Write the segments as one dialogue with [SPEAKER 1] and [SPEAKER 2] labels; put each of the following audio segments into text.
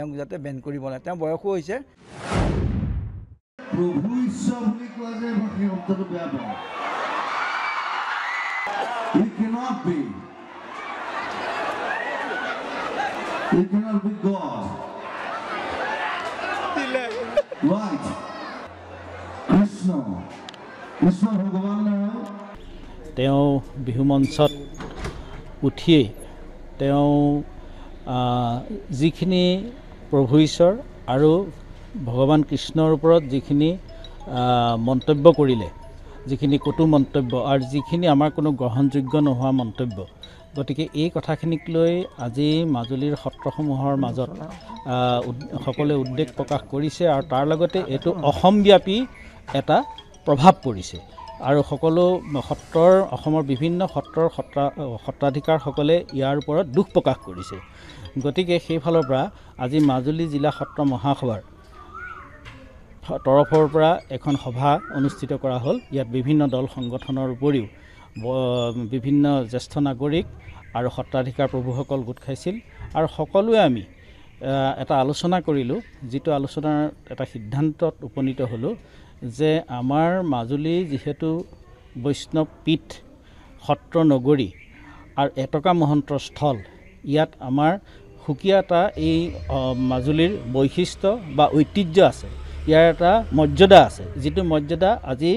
[SPEAKER 1] তেওঁক যাতে বেন কৰিব লাগে তেওঁ বয়সো হৈছে তেওঁ বিহু মঞ্চত উঠিয়েই তেওঁ যিখিনি প্ৰভু ঈশ্বৰ আৰু ভগৱান কৃষ্ণৰ ওপৰত যিখিনি মন্তব্য কৰিলে যিখিনি কটু মন্তব্য আৰু যিখিনি আমাৰ কোনো গ্ৰহণযোগ্য নোহোৱা মন্তব্য গতিকে এই কথাখিনিক লৈ আজি মাজুলীৰ সত্ৰসমূহৰ মাজত সকলোৱে উদ্বেগ প্ৰকাশ কৰিছে আৰু তাৰ লগতে এইটো অসমব্যাপী এটা প্ৰভাৱ পৰিছে আৰু সকলো সত্ৰৰ অসমৰ বিভিন্ন সত্ৰৰ সত্ৰা সত্ৰাধিকাৰসকলে ইয়াৰ ওপৰত দুখ প্ৰকাশ কৰিছে গতিকে সেইফালৰ পৰা আজি মাজুলী জিলা সত্ৰ মহাসভাৰ তৰফৰ পৰা এখন সভা অনুষ্ঠিত কৰা হ'ল ইয়াত বিভিন্ন দল সংগঠনৰ উপৰিও বিভিন্ন জ্যেষ্ঠ নাগৰিক আৰু সত্ৰাধিকাৰ প্ৰভুসকল গোট খাইছিল আৰু সকলোৱে আমি এটা আলোচনা কৰিলোঁ যিটো আলোচনাৰ এটা সিদ্ধান্তত উপনীত হ'লোঁ যে আমাৰ মাজুলী যিহেতু বৈষ্ণৱ পীঠ সত্ৰ নগৰী আৰু এটকা মহন্ত স্থল ইয়াত আমাৰ সুকীয়া এটা এই মাজুলীৰ বৈশিষ্ট্য বা ঐতিহ্য আছে ইয়াৰ এটা মৰ্যাদা আছে যিটো মৰ্যাদা আজি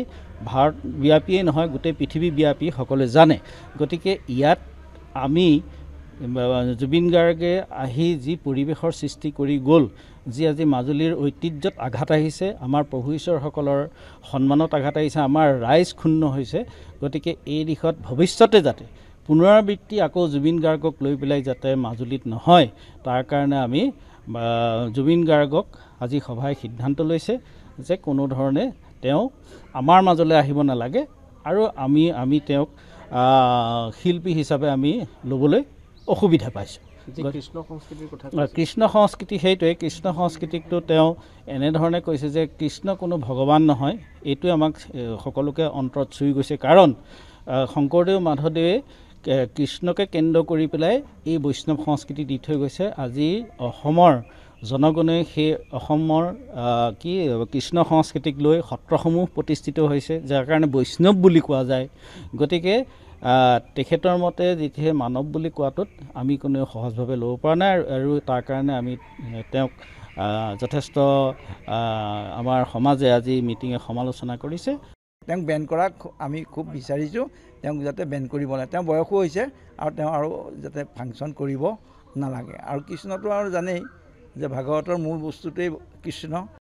[SPEAKER 1] ভাৰত ব্যাপীয়ে নহয় গোটেই পৃথিৱীব্যাপী সকলোৱে জানে গতিকে ইয়াত আমি জুবিন গাৰ্গে আহি যি পৰিৱেশৰ সৃষ্টি কৰি গ'ল যি আজি মাজুলীৰ ঐতিহ্যত আঘাত আহিছে আমাৰ প্ৰভু ঈশ্বৰসকলৰ সন্মানত আঘাত আহিছে আমাৰ ৰাইজ ক্ষুণ্ণ হৈছে গতিকে এই দিশত ভৱিষ্যতে যাতে পুনৰাবৃত্তি আকৌ জুবিন গাৰ্গক লৈ পেলাই যাতে মাজুলীত নহয় তাৰ কাৰণে আমি জুবিন গাৰ্গক আজি সভাই সিদ্ধান্ত লৈছে যে কোনো ধৰণে তেওঁ আমাৰ মাজলৈ আহিব নালাগে আৰু আমি আমি তেওঁক শিল্পী হিচাপে আমি ল'বলৈ অসুবিধা পাইছোঁ কৃষ্ণ সংস্কৃতিৰ কথা কৃষ্ণ সংস্কৃতি সেইটোৱে কৃষ্ণ সংস্কৃতিকটো তেওঁ এনেধৰণে কৈছে যে কৃষ্ণ কোনো ভগৱান নহয় এইটোৱে আমাক সকলোকে অন্তৰত চুই গৈছে কাৰণ শংকৰদেৱ মাধৱদেৱে কৃষ্ণকে কেন্দ্ৰ কৰি পেলাই এই বৈষ্ণৱ সংস্কৃতি দি থৈ গৈছে আজি অসমৰ জনগণে সেই অসমৰ কি কৃষ্ণ সংস্কৃতিক লৈ সত্ৰসমূহ প্ৰতিষ্ঠিত হৈছে যাৰ কাৰণে বৈষ্ণৱ বুলি কোৱা যায় গতিকে তেখেতৰ মতে যেতিয়া মানৱ বুলি কোৱাটোত আমি কোনো সহজভাৱে ল'ব পৰা নাই আৰু তাৰ কাৰণে আমি তেওঁক যথেষ্ট আমাৰ সমাজে আজি মিটিঙে সমালোচনা কৰিছে তেওঁক বেন কৰা আমি খুব বিচাৰিছোঁ তেওঁক যাতে বেন কৰিব লাগে তেওঁ বয়সো হৈছে আৰু তেওঁ আৰু যাতে ফাংচন কৰিব নালাগে আৰু কৃষ্ণটো আৰু জানেই যে ভাগৱতৰ মূল বস্তুটোৱেই কৃষ্ণ